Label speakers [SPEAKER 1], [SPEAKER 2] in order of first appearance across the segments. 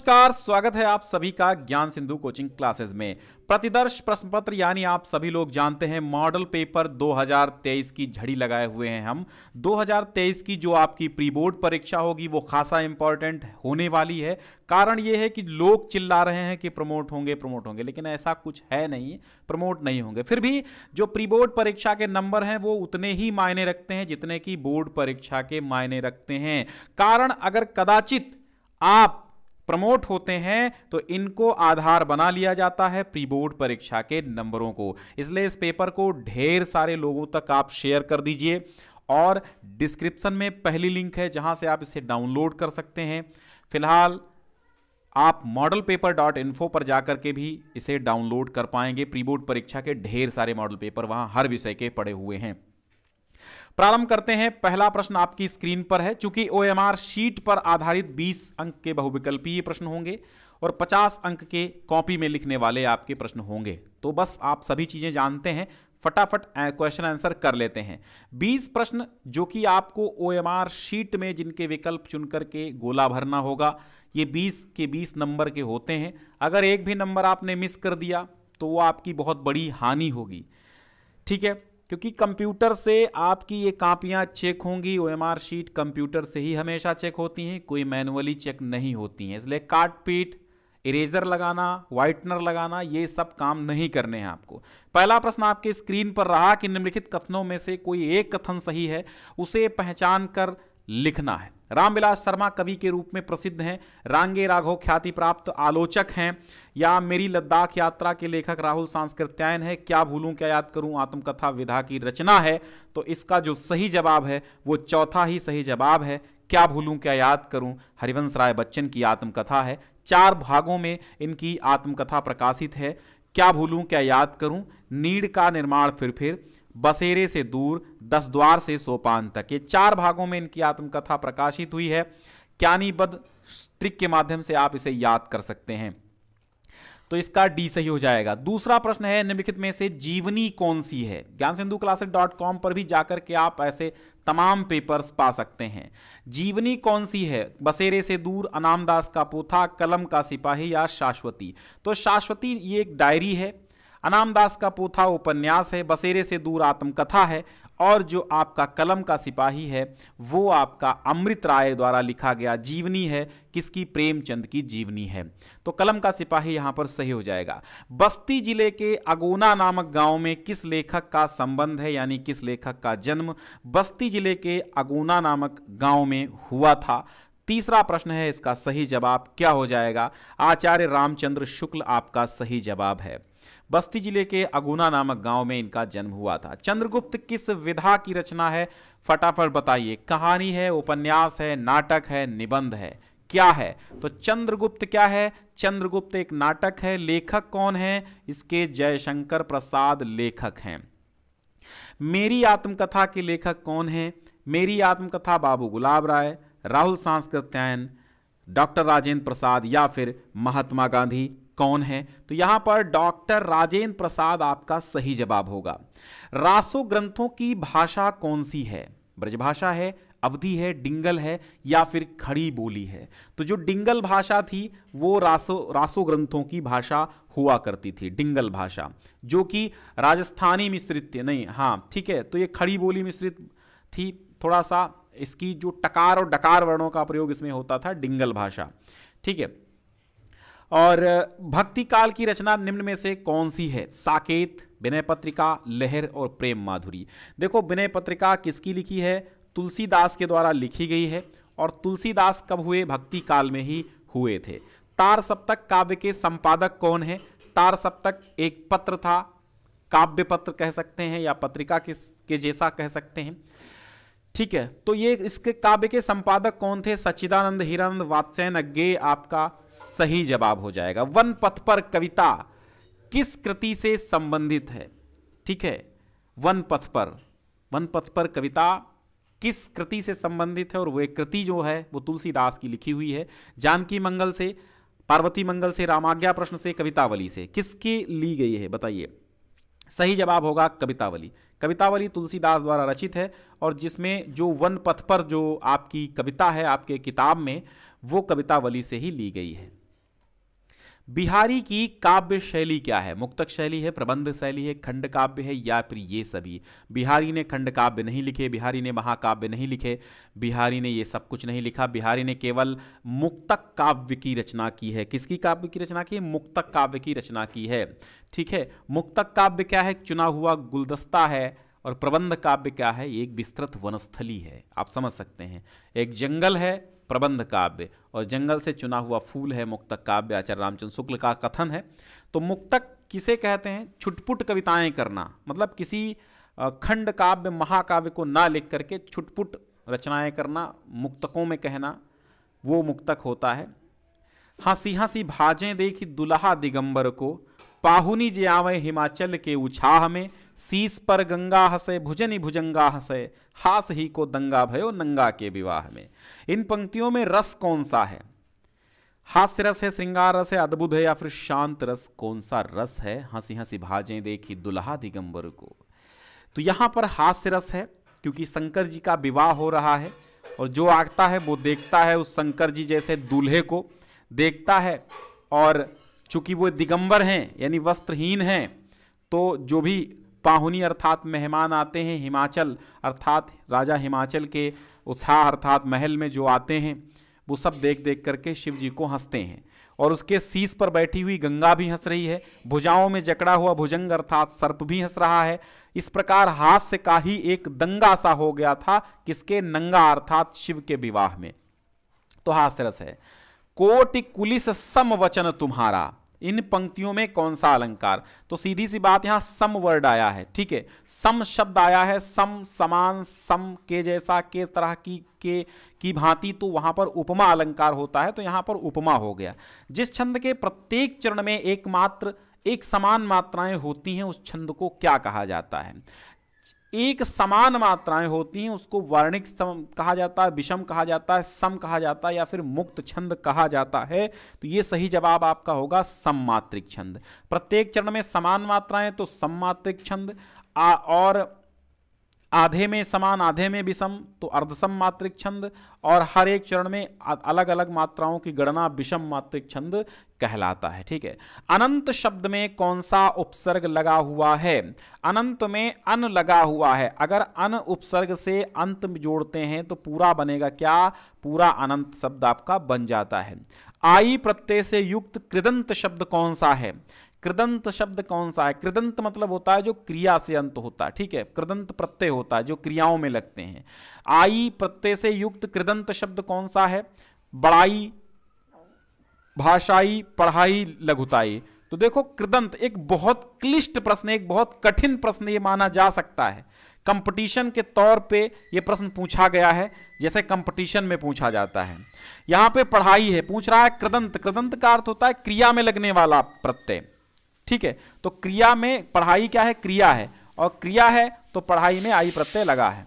[SPEAKER 1] नमस्कार स्वागत है आप सभी का ज्ञान सिंधु कोचिंग क्लासेस में प्रतिदर्श प्रश्न पत्र यानी आप सभी लोग जानते हैं मॉडल पेपर 2023 की झड़ी लगाए हुए हैं हम 2023 की जो आपकी प्री बोर्ड परीक्षा होगी वो खासा इंपॉर्टेंट होने वाली है कारण ये है कि लोग चिल्ला रहे हैं कि प्रमोट होंगे प्रमोट होंगे लेकिन ऐसा कुछ है नहीं प्रमोट नहीं होंगे फिर भी जो प्री बोर्ड परीक्षा के नंबर हैं वो उतने ही मायने रखते हैं जितने की बोर्ड परीक्षा के मायने रखते हैं कारण अगर कदाचित आप प्रमोट होते हैं तो इनको आधार बना लिया जाता है प्री बोर्ड परीक्षा के नंबरों को इसलिए इस पेपर को ढेर सारे लोगों तक आप शेयर कर दीजिए और डिस्क्रिप्शन में पहली लिंक है जहां से आप इसे डाउनलोड कर सकते हैं फिलहाल आप मॉडल पेपर डॉट इन्फो पर जाकर के भी इसे डाउनलोड कर पाएंगे प्री बोर्ड परीक्षा के ढेर सारे मॉडल पेपर वहां हर विषय के पड़े हुए हैं प्रारंभ करते हैं पहला प्रश्न आपकी स्क्रीन पर है चूंकि आर शीट पर आधारित 20 अंक के बहुविकल्पीय प्रश्न होंगे और 50 अंक के कॉपी में लिखने वाले आपके प्रश्न होंगे तो बस आप सभी चीजें जानते हैं फटाफट क्वेश्चन आंसर कर लेते हैं 20 प्रश्न जो कि आपको आर शीट में जिनके विकल्प चुन करके गोला भरना होगा ये 20 के 20 नंबर के होते हैं अगर एक भी नंबर आपने मिस कर दिया तो वो आपकी बहुत बड़ी हानि होगी ठीक है क्योंकि कंप्यूटर से आपकी ये कापियाँ चेक होंगी ओ एम शीट कंप्यूटर से ही हमेशा चेक होती हैं कोई मैनुअली चेक नहीं होती हैं इसलिए काट पीट इरेजर लगाना वाइटनर लगाना ये सब काम नहीं करने हैं आपको पहला प्रश्न आपके स्क्रीन पर रहा कि निम्नलिखित कथनों में से कोई एक कथन सही है उसे पहचान कर लिखना है रामविलास शर्मा कवि के रूप में प्रसिद्ध हैं रांगे राघो ख्याति प्राप्त आलोचक हैं या मेरी लद्दाख यात्रा के लेखक राहुल सांस्कृत्यायन है क्या भूलूं क्या याद करूं आत्मकथा विधा की रचना है तो इसका जो सही जवाब है वो चौथा ही सही जवाब है क्या भूलूं क्या याद करूं हरिवंश राय बच्चन की आत्मकथा है चार भागों में इनकी आत्मकथा प्रकाशित है क्या भूलूं क्या याद करूं नीड का निर्माण फिर फिर बसेरे से दूर दस द्वार से सोपान तक ये चार भागों में इनकी आत्मकथा प्रकाशित हुई है ज्ञानीबद्ध ट्रिक के माध्यम से आप इसे याद कर सकते हैं तो इसका डी सही हो जाएगा दूसरा प्रश्न है निम्नलिखित में से जीवनी कौन सी है ज्ञान सिंधु क्लासेस डॉट कॉम पर भी जाकर के आप ऐसे तमाम पेपर्स पा सकते हैं जीवनी कौन सी है बसेरे से दूर अनामदास का पोथा कलम का सिपाही या शाश्वती तो शाश्वती ये एक डायरी है अनामदास का पोथा उपन्यास है बसेरे से दूर आत्मकथा है और जो आपका कलम का सिपाही है वो आपका अमृत राय द्वारा लिखा गया जीवनी है किसकी प्रेमचंद की जीवनी है तो कलम का सिपाही यहाँ पर सही हो जाएगा बस्ती जिले के अगोना नामक गांव में किस लेखक का संबंध है यानी किस लेखक का जन्म बस्ती जिले के अगोना नामक गांव में हुआ था तीसरा प्रश्न है इसका सही जवाब क्या हो जाएगा आचार्य रामचंद्र शुक्ल आपका सही जवाब है बस्ती जिले के अगुना नामक गांव में इनका जन्म हुआ था चंद्रगुप्त किस विधा की रचना है फटाफट बताइए कहानी है उपन्यास है नाटक है निबंध है क्या है तो चंद्रगुप्त क्या है चंद्रगुप्त एक नाटक है लेखक कौन है इसके जयशंकर प्रसाद लेखक हैं मेरी आत्मकथा के लेखक कौन है मेरी आत्मकथा बाबू गुलाब राय राहुल सांस्कृत्यायन डॉक्टर राजेंद्र प्रसाद या फिर महात्मा गांधी कौन है तो यहां पर डॉक्टर राजेंद्र प्रसाद आपका सही जवाब होगा रासो ग्रंथों की भाषा कौन सी है ब्रजभाषा है अवधि है डिंगल है या फिर खड़ी बोली है तो जो डिंगल भाषा थी वो रासो रासो ग्रंथों की भाषा हुआ करती थी डिंगल भाषा जो कि राजस्थानी मिश्रित नहीं हाँ ठीक है तो ये खड़ी बोली मिश्रित थी थोड़ा सा इसकी जो टकार और डकार वर्णों का प्रयोग इसमें होता था डिंगल भाषा ठीक है और भक्ति काल की रचना निम्न में से कौन सी है साकेत विनय पत्रिका लहर और प्रेम माधुरी देखो विनय पत्रिका किसकी लिखी है तुलसीदास के द्वारा लिखी गई है और तुलसीदास कब हुए भक्ति काल में ही हुए थे तार सप्तक काव्य के संपादक कौन है तार सप्तक एक पत्र था काव्य पत्र कह सकते हैं या पत्रिका के, के जैसा कह सकते हैं ठीक है तो ये इसके काव्य के संपादक कौन थे सच्चिदानंद हिरानंद वात्सैन अज्ञे आपका सही जवाब हो जाएगा वन पथ पर कविता किस कृति से संबंधित है ठीक है वन पथ पर वन पथ पर कविता किस कृति से संबंधित है और वह कृति जो है वो तुलसीदास की लिखी हुई है जानकी मंगल से पार्वती मंगल से रामाज्ञा प्रश्न से कवितावली से किसकी ली गई है बताइए सही जवाब होगा कवितावली कवितावली तुलसीदास द्वारा रचित है और जिसमें जो वन पथ पर जो आपकी कविता है आपके किताब में वो कवितावली से ही ली गई है बिहारी की काव्य शैली क्या है मुक्तक शैली है प्रबंध शैली है खंड काव्य है या फिर ये सभी बिहारी ने खंड काव्य नहीं लिखे बिहारी ने महाकाव्य नहीं लिखे बिहारी ने ये सब कुछ नहीं लिखा बिहारी ने केवल मुक्तक काव्य की रचना की है किसकी काव्य की रचना की है मुक्तक काव्य की रचना की है ठीक है मुक्तक काव्य क्या है चुना हुआ गुलदस्ता है और प्रबंध काव्य क्या है एक विस्तृत वनस्थली है आप समझ सकते हैं एक जंगल है प्रबंध काव्य और जंगल से चुना हुआ फूल है मुक्तक काव्य आचार्य रामचंद्र शुक्ल का कथन है तो मुक्तक किसे कहते हैं छुटपुट कविताएं करना मतलब किसी खंड काव्य महाकाव्य को ना लिख करके छुटपुट रचनाएं करना मुक्तकों में कहना वो मुक्तक होता है हाँ सिंहासी भाजें देखी दुल्हा दिगंबर को पाहुनी जे आवे हिमाचल के उछाह में शीस पर गंगा हसे भुजनी भुजंगा हसे हास ही को दंगा भयो नंगा के विवाह में इन पंक्तियों में रस कौन सा है हास्य रस है श्रृंगार रस है अद्भुत है या फिर शांत रस कौन सा रस है हंसी हंसी भाजें देखी दुल्हा दिगंबर को तो यहां पर हास्य रस है क्योंकि शंकर जी का विवाह हो रहा है और जो आता है वो देखता है उस शंकर जी जैसे दूल्हे को देखता है और चूंकि वो दिगंबर हैं यानी वस्त्रहीन हैं तो जो भी पाहुनी अर्थात मेहमान आते हैं हिमाचल अर्थात राजा हिमाचल के उत्साह अर्थात महल में जो आते हैं वो सब देख देख करके शिव जी को हंसते हैं और उसके शीस पर बैठी हुई गंगा भी हंस रही है भुजाओं में जकड़ा हुआ भुजंग अर्थात सर्प भी हंस रहा है इस प्रकार हास्य का ही एक दंगा सा हो गया था किसके नंगा अर्थात शिव के विवाह में तो हास्य रस है कोटि कुलिस सम वचन तुम्हारा इन पंक्तियों में कौन सा अलंकार तो सीधी सी बात यहां सम वर्ड आया है ठीक है सम शब्द आया है सम समान सम के जैसा के तरह की के की भांति तो वहां पर उपमा अलंकार होता है तो यहां पर उपमा हो गया जिस छंद के प्रत्येक चरण में एकमात्र एक समान मात्राएं होती हैं उस छंद को क्या कहा जाता है एक समान मात्राएं होती हैं उसको वर्णिक सम कहा जाता है विषम कहा जाता है सम कहा जाता है या फिर मुक्त छंद कहा जाता है तो ये सही जवाब आपका होगा सममात्रिक छंद प्रत्येक चरण में समान मात्राएं तो सममात्रिक छंद और आधे में समान आधे में विषम तो अर्धसम मात्रिक छंद और हर एक चरण में अलग अलग मात्राओं की गणना विषम मात्रिक छंद कहलाता है ठीक है अनंत शब्द में कौन सा उपसर्ग लगा हुआ है अनंत में अन लगा हुआ है अगर अन उपसर्ग से अंत जोड़ते हैं तो पूरा बनेगा क्या पूरा अनंत शब्द आपका बन जाता है आई प्रत्यय से युक्त कृदंत शब्द कौन सा है कृदंत शब्द कौन सा है कृदंत मतलब होता है जो क्रिया से अंत होता है ठीक है कृदंत प्रत्यय होता है जो क्रियाओं में लगते हैं आई प्रत्यय से युक्त कृदंत शब्द कौन सा है बड़ाई भाषाई पढ़ाई लघुताई तो देखो कृदंत एक बहुत क्लिष्ट प्रश्न एक बहुत कठिन प्रश्न ये माना जा सकता है कंपटीशन के तौर पे ये प्रश्न पूछा गया है जैसे कंपटीशन में पूछा जाता है यहां पे पढ़ाई है पूछ रहा है कृदंत कृदंत का अर्थ होता है क्रिया में लगने वाला प्रत्यय ठीक है तो क्रिया में पढ़ाई क्या है क्रिया है और क्रिया है तो पढ़ाई में आई प्रत्यय लगा है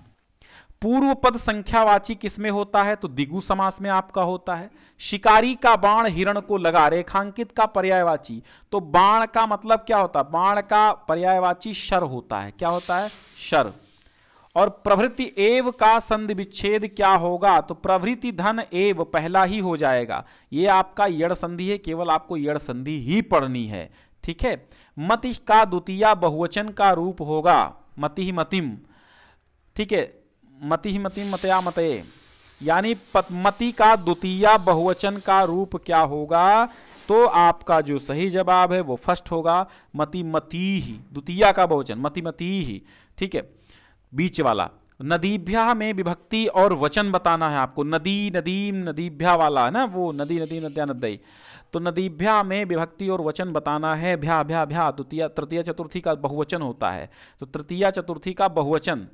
[SPEAKER 1] पूर्व पद संख्यावाची किसमें होता है तो दिगु समास में आपका होता है शिकारी का बाण हिरण को लगा रेखांकित का पर्यायवाची तो बाण का मतलब क्या होता है बाण का पर्यायवाची शर होता है क्या होता है शर और प्रवृत्ति एव का संधि विच्छेद क्या होगा तो प्रवृत्ति धन एव पहला ही हो जाएगा ये आपका यड़ संधि है केवल आपको यड़ संधि ही पढ़नी है ठीक है मति का द्वितीय बहुवचन का रूप होगा मति मतिम ठीक है मति मतिम मतया मत यानी मति का द्वितीय बहुवचन का रूप क्या होगा तो आपका जो सही जवाब है वो फर्स्ट होगा मति ही द्वितीय का बहुवचन मतिमती ही ठीक है बीच वाला नदीभ्या में विभक्ति और वचन बताना है आपको नदी नदीम नदीभ्या वाला है ना वो नदी नदी नद्या नदी तो नदीभ्या में विभक्ति और वचन बताना है भ्या भ्या भ्या द्वितीय तृतीय चतुर्थी का बहुवचन होता है तो तृतीय चतुर्थी का बहुवचन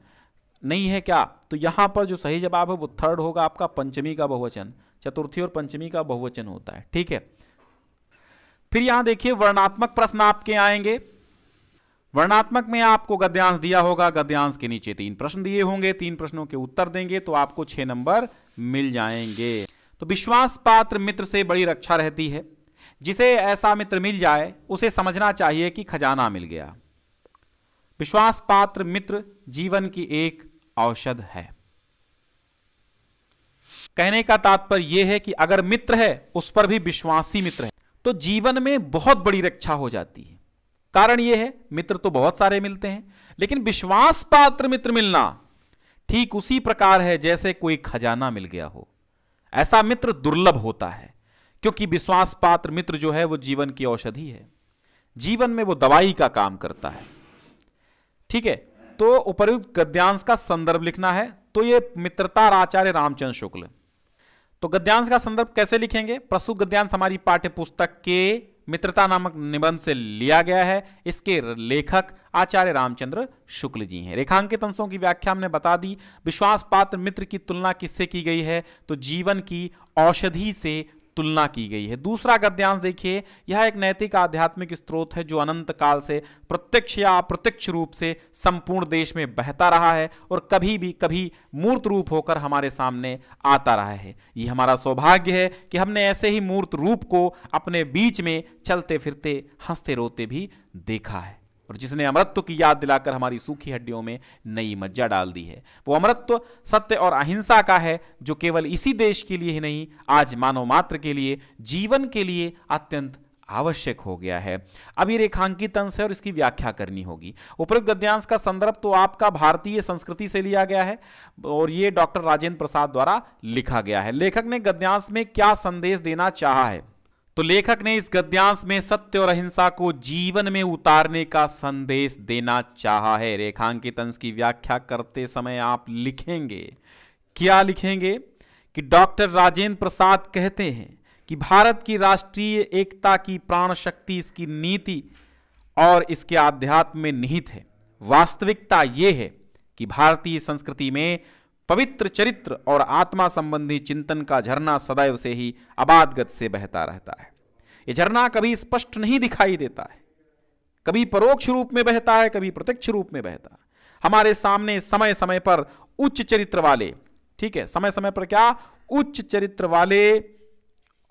[SPEAKER 1] नहीं है क्या तो यहाँ पर जो सही जवाब है वो थर्ड होगा आपका पंचमी का बहुवचन चतुर्थी और पंचमी का बहुवचन होता है ठीक है फिर यहां देखिए वर्णात्मक प्रश्न आपके आएंगे वर्णात्मक में आपको गद्यांश दिया होगा गद्यांश के नीचे तीन प्रश्न दिए होंगे तीन प्रश्नों के उत्तर देंगे तो आपको छह नंबर मिल जाएंगे तो विश्वास पात्र मित्र से बड़ी रक्षा रहती है जिसे ऐसा मित्र मिल जाए उसे समझना चाहिए कि खजाना मिल गया विश्वास पात्र मित्र जीवन की एक औषध है कहने का तात्पर्य यह है कि अगर मित्र है उस पर भी विश्वासी मित्र है तो जीवन में बहुत बड़ी रक्षा हो जाती है कारण यह है मित्र तो बहुत सारे मिलते हैं लेकिन विश्वास पात्र मित्र मिलना ठीक उसी प्रकार है जैसे कोई खजाना मिल गया हो ऐसा मित्र दुर्लभ होता है क्योंकि विश्वास पात्र मित्र जो है वो जीवन की औषधि है जीवन में वो दवाई का काम करता है ठीक है तो उपरुक्त गद्यांश का संदर्भ लिखना है तो ये मित्रता आचार्य रामचंद्र शुक्ल तो गद्यांश का संदर्भ कैसे लिखेंगे प्रस्तुत गद्यांश हमारी पाठ्य पुस्तक के मित्रता नामक निबंध से लिया गया है इसके लेखक आचार्य रामचंद्र शुक्ल जी हैं रेखांकित अंशों की व्याख्या हमने बता दी विश्वास पात्र मित्र की तुलना किससे की गई है तो जीवन की औषधि से तुलना की गई है दूसरा गद्यांश देखिए यह एक नैतिक आध्यात्मिक स्रोत है जो अनंत काल से प्रत्यक्ष या अप्रत्यक्ष रूप से संपूर्ण देश में बहता रहा है और कभी भी कभी मूर्त रूप होकर हमारे सामने आता रहा है ये हमारा सौभाग्य है कि हमने ऐसे ही मूर्त रूप को अपने बीच में चलते फिरते हंसते रोते भी देखा है और जिसने अमृत्व की याद दिलाकर हमारी सूखी हड्डियों में नई मज्जा डाल दी है वो अमृत्व सत्य और अहिंसा का है जो केवल इसी देश के लिए ही नहीं आज मानव मात्र के लिए जीवन के लिए अत्यंत आवश्यक हो गया है अभी रेखांकित अंश है और इसकी व्याख्या करनी होगी उपयुक्त गद्यांश का संदर्भ तो आपका भारतीय संस्कृति से लिया गया है और ये डॉक्टर राजेंद्र प्रसाद द्वारा लिखा गया है लेखक ने गद्यांश में क्या संदेश देना चाहा है तो लेखक ने इस गद्यांश में सत्य और अहिंसा को जीवन में उतारने का संदेश देना चाहा है रेखांकित अंश की व्याख्या करते समय आप लिखेंगे क्या लिखेंगे कि डॉक्टर राजेंद्र प्रसाद कहते हैं कि भारत की राष्ट्रीय एकता की प्राण शक्ति इसकी नीति और इसके आध्यात्म में निहित है वास्तविकता यह है कि भारतीय संस्कृति में पवित्र चरित्र और आत्मा संबंधी चिंतन का झरना सदैव से ही अबादगत से बहता रहता है यह झरना कभी स्पष्ट नहीं दिखाई देता है कभी परोक्ष रूप में बहता है कभी प्रत्यक्ष रूप में बहता है हमारे सामने समय समय पर उच्च चरित्र वाले ठीक है समय समय पर क्या उच्च चरित्र वाले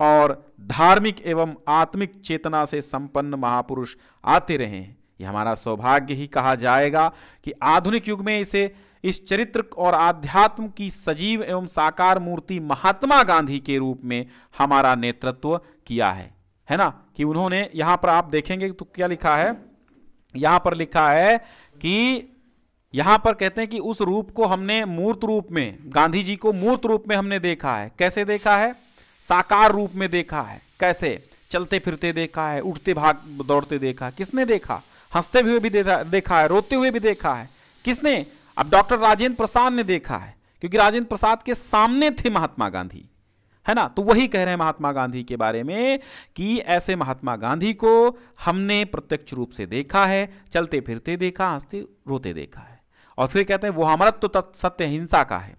[SPEAKER 1] और धार्मिक एवं आत्मिक चेतना से संपन्न महापुरुष आते रहे हैं यह हमारा सौभाग्य ही कहा जाएगा कि आधुनिक युग में इसे इस चरित्र और आध्यात्म की सजीव एवं साकार मूर्ति महात्मा गांधी के रूप में हमारा नेतृत्व किया है है ना कि उन्होंने यहां पर आप देखेंगे तो क्या लिखा है यहां पर लिखा है कि यहां पर कहते हैं कि उस रूप को हमने मूर्त रूप में गांधी जी को मूर्त रूप में हमने देखा है कैसे देखा है साकार रूप में देखा है कैसे चलते फिरते देखा है उठते भाग दौड़ते देखा किसने देखा हंसते हुए भी देखा देखा है रोते हुए भी देखा है किसने अब डॉक्टर राजेंद्र प्रसाद ने देखा है क्योंकि राजेंद्र प्रसाद के सामने थे महात्मा गांधी है ना तो वही कह रहे हैं महात्मा गांधी के बारे में कि ऐसे महात्मा गांधी को हमने प्रत्यक्ष रूप से देखा है चलते फिरते देखा हंसते रोते देखा है और फिर कहते हैं वो अमर तो सत्य हिंसा का है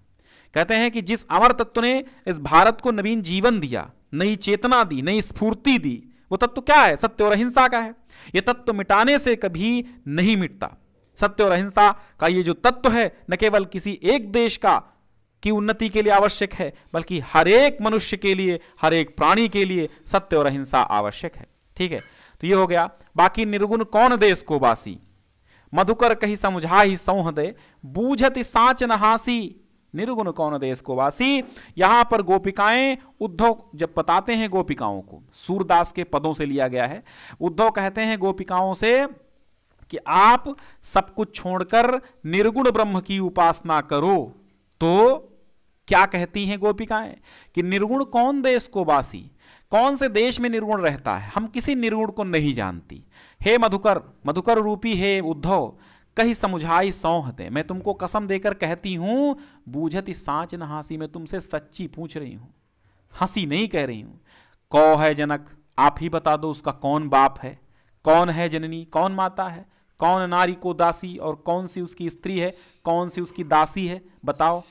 [SPEAKER 1] कहते हैं कि जिस अमर तत्व ने इस भारत को नवीन जीवन दिया नई चेतना दी नई स्फूर्ति दी वो तत्व क्या है सत्य और अहिंसा का है यह तत्व मिटाने से कभी नहीं मिटता सत्य और अहिंसा का ये जो तत्व है न केवल किसी एक देश का की उन्नति के लिए आवश्यक है बल्कि हर एक मनुष्य के लिए हर एक प्राणी के लिए सत्य और अहिंसा आवश्यक है ठीक है तो ये हो गया बाकी निर्गुण कौन देश को बासी मधुकर कही समझा ही सौह दे बूझत नहासी निर्गुण कौन देश को वासी यहां पर गोपिकाएं उद्धव जब बताते हैं गोपिकाओं को सूरदास के पदों से लिया गया है उद्धव कहते हैं गोपिकाओं से कि आप सब कुछ छोड़कर निर्गुण ब्रह्म की उपासना करो तो क्या कहती हैं गोपिकाएं कि निर्गुण कौन देश को वासी कौन से देश में निर्गुण रहता है हम किसी निर्गुण को नहीं जानती हे मधुकर मधुकर रूपी हे उद्धव कही समझाई सौहते मैं तुमको कसम देकर कहती हूं बूझती सांच न हंसी मैं तुमसे सच्ची पूछ रही हूं हंसी नहीं कह रही हूं कौ है जनक आप ही बता दो उसका कौन बाप है कौन है जननी कौन माता है कौन नारी को दासी और कौन सी उसकी स्त्री है कौन सी उसकी दासी है बताओ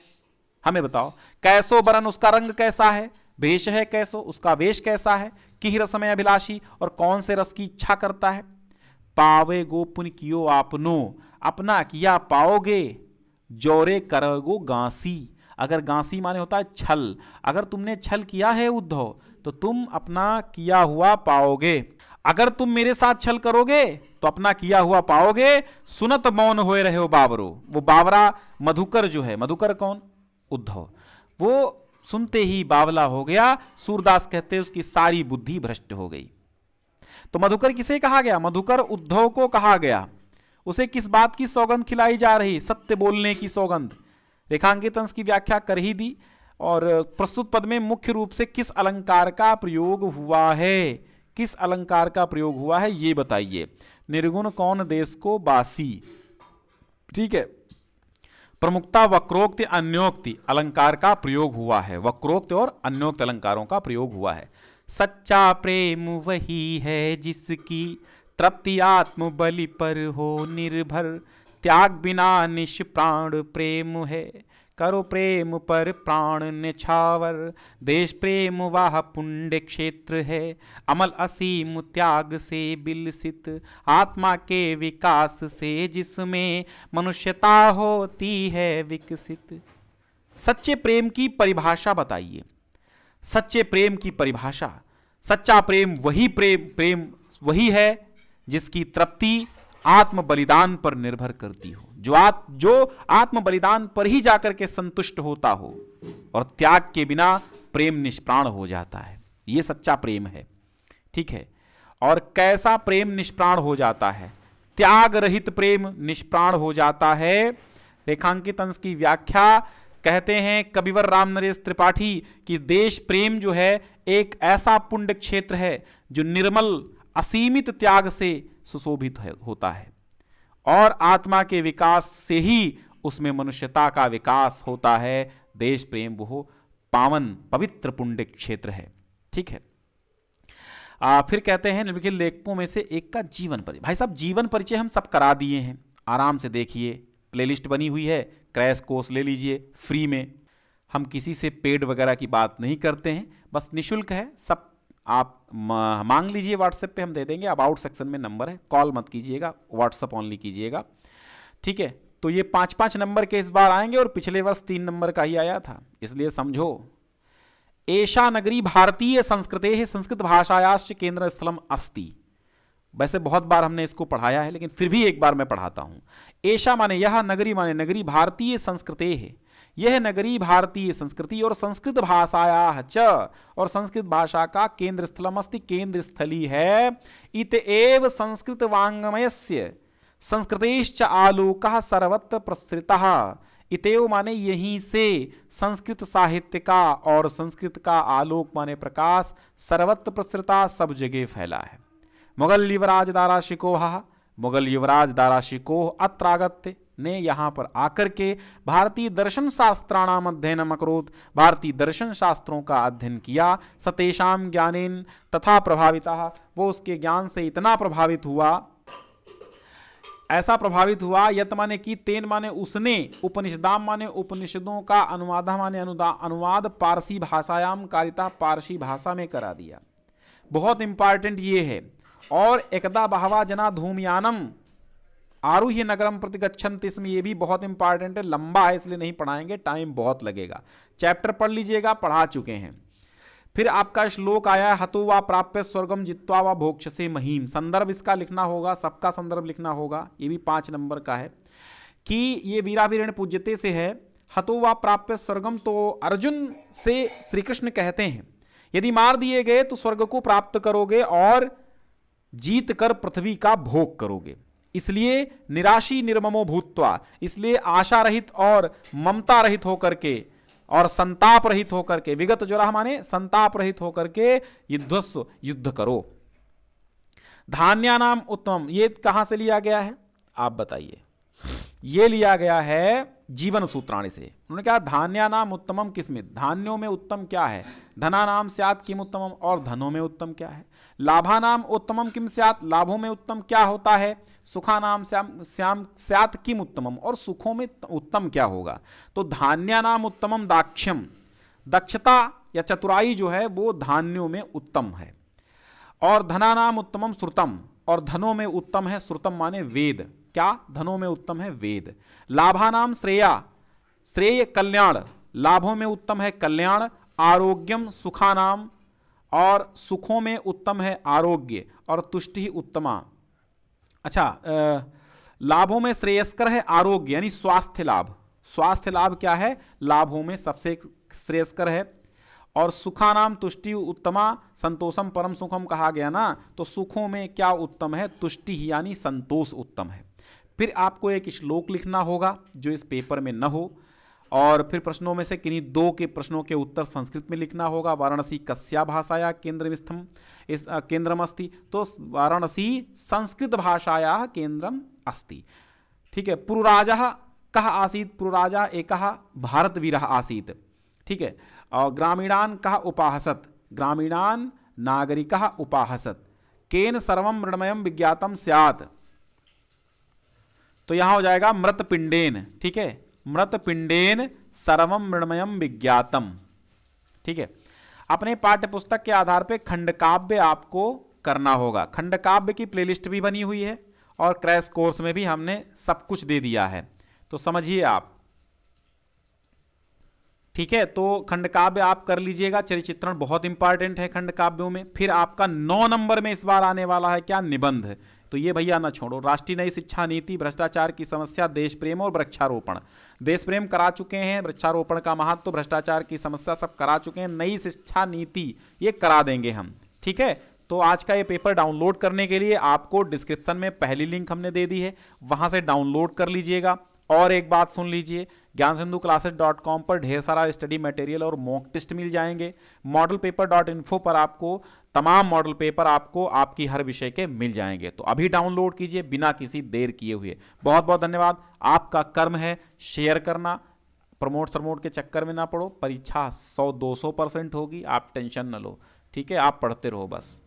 [SPEAKER 1] हमें बताओ कैसो बरन उसका रंग कैसा है वेश है कैसो उसका वेश कैसा है किह रस में अभिलाषी और कौन से रस की इच्छा करता है पावे गो पुन कियो आपनो अपना किया पाओगे जोरे करोगो गांसी अगर गांसी माने होता है छल अगर तुमने छल किया है उद्धव तो तुम अपना किया हुआ पाओगे अगर तुम मेरे साथ छल करोगे तो अपना किया हुआ पाओगे सुनत मौन हो रहे हो बाबरो वो बावरा मधुकर जो है मधुकर कौन उद्धव वो सुनते ही बावला हो गया सूरदास कहते उसकी सारी बुद्धि भ्रष्ट हो गई तो मधुकर किसे कहा गया मधुकर उद्धव को कहा गया उसे किस बात की सौगंध खिलाई जा रही सत्य बोलने की सौगंध रेखांकित अंश की व्याख्या कर ही दी और प्रस्तुत पद में मुख्य रूप से किस अलंकार का प्रयोग हुआ है किस अलंकार का प्रयोग हुआ है ये बताइए निर्गुण कौन देश को बासी ठीक है प्रमुखता वक्रोक्ति अन्योक्ति अलंकार का प्रयोग हुआ है वक्रोक्ति और अन्योक्त अलंकारों का प्रयोग हुआ है सच्चा प्रेम वही है जिसकी तृप्ति आत्म बलि पर हो निर्भर त्याग बिना निष्प्राण प्रेम है करो प्रेम पर प्राण निछावर देश प्रेम वाह पुण्य क्षेत्र है अमल असीम त्याग से बिलसित आत्मा के विकास से जिसमें मनुष्यता होती है विकसित सच्चे प्रेम की परिभाषा बताइए सच्चे प्रेम की परिभाषा सच्चा प्रेम वही प्रेम प्रेम वही है जिसकी तृप्ति आत्म बलिदान पर निर्भर करती हो जो आत, जो आत्म बलिदान पर ही जाकर के संतुष्ट होता हो और त्याग के बिना प्रेम निष्प्राण हो जाता है यह सच्चा प्रेम है ठीक है और कैसा प्रेम निष्प्राण हो जाता है त्याग रहित प्रेम निष्प्राण हो जाता है रेखांकित अंश की व्याख्या कहते हैं कविवर राम नरेश त्रिपाठी कि देश प्रेम जो है एक ऐसा पुण्य क्षेत्र है जो निर्मल असीमित त्याग से सुशोभित होता है और आत्मा के विकास से ही उसमें मनुष्यता का विकास होता है देश प्रेम वो पावन पवित्र पुण्य क्षेत्र है ठीक है आ, फिर कहते हैं निम्नलिखित लेखकों में से एक का जीवन परिचय भाई साहब जीवन परिचय हम सब करा दिए हैं आराम से देखिए प्लेलिस्ट बनी हुई है क्रैश कोर्स ले लीजिए फ्री में हम किसी से पेड वगैरह की बात नहीं करते हैं बस निशुल्क है सब आप मांग लीजिए व्हाट्सएप पे हम दे देंगे अबाउट सेक्शन में नंबर है कॉल मत कीजिएगा व्हाट्सअप ऑनली कीजिएगा ठीक है तो ये पांच पांच नंबर के इस बार आएंगे और पिछले वर्ष तीन नंबर का ही आया था इसलिए समझो ऐशा नगरी भारतीय संस्कृते संस्कृत भाषायाश्च केंद्र स्थलम अस्ति वैसे बहुत बार हमने इसको पढ़ाया है लेकिन फिर भी एक बार मैं पढ़ाता हूं ऐशा माने यह नगरी माने नगरी भारतीय संस्कृत है यह नगरी भारतीय संस्कृति और संस्कृत भाषाया च और संस्कृत भाषा का केंद्र स्थलमस्ति केंद्र स्थली है इत एव संस्कृत वांगमयस्य संस्कृत आलोक सर्वत्र प्रसृता इतव माने यहीं से संस्कृत साहित्य का और संस्कृत का आलोक माने प्रकाश सर्वत्र प्रसृता सब जगह फैला है मुगल युवराज शिकोह मुगल युवराज शिकोह अत्रागत्य ने यहाँ पर आकर के भारतीय दर्शन शास्त्राणाम अध्ययन अकरोत भारतीय दर्शन शास्त्रों का अध्ययन किया सतेशाम ज्ञानेन तथा प्रभाविता वो उसके ज्ञान से इतना प्रभावित हुआ ऐसा प्रभावित हुआ यत माने की तेन माने उसने उपनिषदाम माने उपनिषदों का अनुवादा माने अनुदा अनुवाद पारसी भाषायाम कारिता पारसी भाषा में करा दिया बहुत इंपॉर्टेंट ये है और एकदा बहवा जना धूमयानम आरुह्य नगरम प्रति गच्छन इसमें ये भी बहुत इंपॉर्टेंट है लंबा है इसलिए नहीं पढ़ाएंगे टाइम बहुत लगेगा चैप्टर पढ़ लीजिएगा पढ़ा चुके हैं फिर आपका श्लोक आया हतु व प्राप्य स्वर्गम जित्वा व भोक्ष से महीम संदर्भ इसका लिखना होगा सबका संदर्भ लिखना होगा ये भी पांच नंबर का है कि ये वीरावीरण पूज्यते से है हतु व प्राप्य स्वर्गम तो अर्जुन से श्री कृष्ण कहते हैं यदि मार दिए गए तो स्वर्ग को प्राप्त करोगे और जीत कर पृथ्वी का भोग करोगे इसलिए निराशी निर्ममो भूतवा इसलिए आशा रहित और ममता रहित होकर के और संताप रहित होकर के विगत ज्वरा माने संताप रहित होकर के युद्धस्व युद्ध करो धान्या नाम उत्तम ये कहां से लिया गया है आप बताइए ये लिया गया है जीवन सूत्राणी से उन्होंने कहा धान्या नाम उत्तमम किसमें धान्यों में उत्तम क्या है धना नाम स्यात किम उत्तमम और धनों में उत्तम क्या है लाभा नाम उत्तमम किम सियात लाभों में उत्तम क्या होता है सुखा नाम श्याम श्याम स्यात किम उत्तमम और सुखों में उत्तम क्या होगा तो धान्या नाम उत्तमम दाक्ष्यम दक्षता या चतुराई जो है वो धान्यों में उत्तम है और धना नाम उत्तमम श्रुतम और धनों में उत्तम है श्रुतम माने वेद क्या धनों में उत्तम है वेद लाभानाम श्रेया श्रेय कल्याण लाभों में उत्तम है कल्याण आरोग्यम सुखानाम और सुखों में उत्तम है आरोग्य और तुष्टि उत्तमा अच्छा लाभों में श्रेयस्कर है आरोग्य यानी स्वास्थ्य लाभ स्वास्थ्य लाभ क्या है लाभों में सबसे श्रेयस्कर है और सुखानाम तुष्टि उत्तमा संतोषम परम सुखम कहा गया ना तो सुखों में क्या उत्तम है तुष्टि यानी संतोष उत्तम है फिर आपको एक श्लोक लिखना होगा जो इस पेपर में न हो और फिर प्रश्नों में से किन्हीं दो के प्रश्नों के उत्तर संस्कृत में लिखना होगा वाराणसी कस्या भाषाया स्थम इस केंद्रम अस्थि तो वाराणसी संस्कृत भाषाया केंद्रम अस्थि ठीक है पुरुराजा कह आसीत पुरुराजा एक भारतवीर आसीत ठीक है और ग्रामीणान कह उपाहसत ग्रामीणान नागरिक उपाहसत केन सर्व मृणमय विज्ञातम सियात तो यहां हो जाएगा मृत पिंडेन ठीक है मृत पिंडेन सर्वम मृणमयम विज्ञातम ठीक है अपने पाठ्य पुस्तक के आधार पर खंडकाव्य आपको करना होगा खंडकाव्य की प्लेलिस्ट भी बनी हुई है और क्रैश कोर्स में भी हमने सब कुछ दे दिया है तो समझिए आप ठीक है तो खंडकाव्य आप कर लीजिएगा चरित्रण बहुत इंपॉर्टेंट है खंड काव्यों में फिर आपका नौ नंबर में इस बार आने वाला है क्या निबंध तो ये भैया ना छोड़ो राष्ट्रीय नई शिक्षा नीति भ्रष्टाचार की समस्या देश प्रेम और वृक्षारोपण देश प्रेम करा चुके हैं वृक्षारोपण का महत्व तो भ्रष्टाचार की समस्या सब करा चुके हैं नई शिक्षा नीति ये करा देंगे हम ठीक है तो आज का ये पेपर डाउनलोड करने के लिए आपको डिस्क्रिप्शन में पहली लिंक हमने दे दी है वहाँ से डाउनलोड कर लीजिएगा और एक बात सुन लीजिए ज्ञान सिंधु क्लासेस डॉट कॉम पर ढेर सारा स्टडी मटेरियल और मॉक टेस्ट मिल जाएंगे मॉडल पेपर डॉट इन्फो पर आपको तमाम मॉडल पेपर आपको आपकी हर विषय के मिल जाएंगे तो अभी डाउनलोड कीजिए बिना किसी देर किए हुए बहुत बहुत धन्यवाद आपका कर्म है शेयर करना प्रमोट सरमोट के चक्कर में ना पड़ो परीक्षा 100-200 परसेंट होगी आप टेंशन ना लो ठीक है आप पढ़ते रहो बस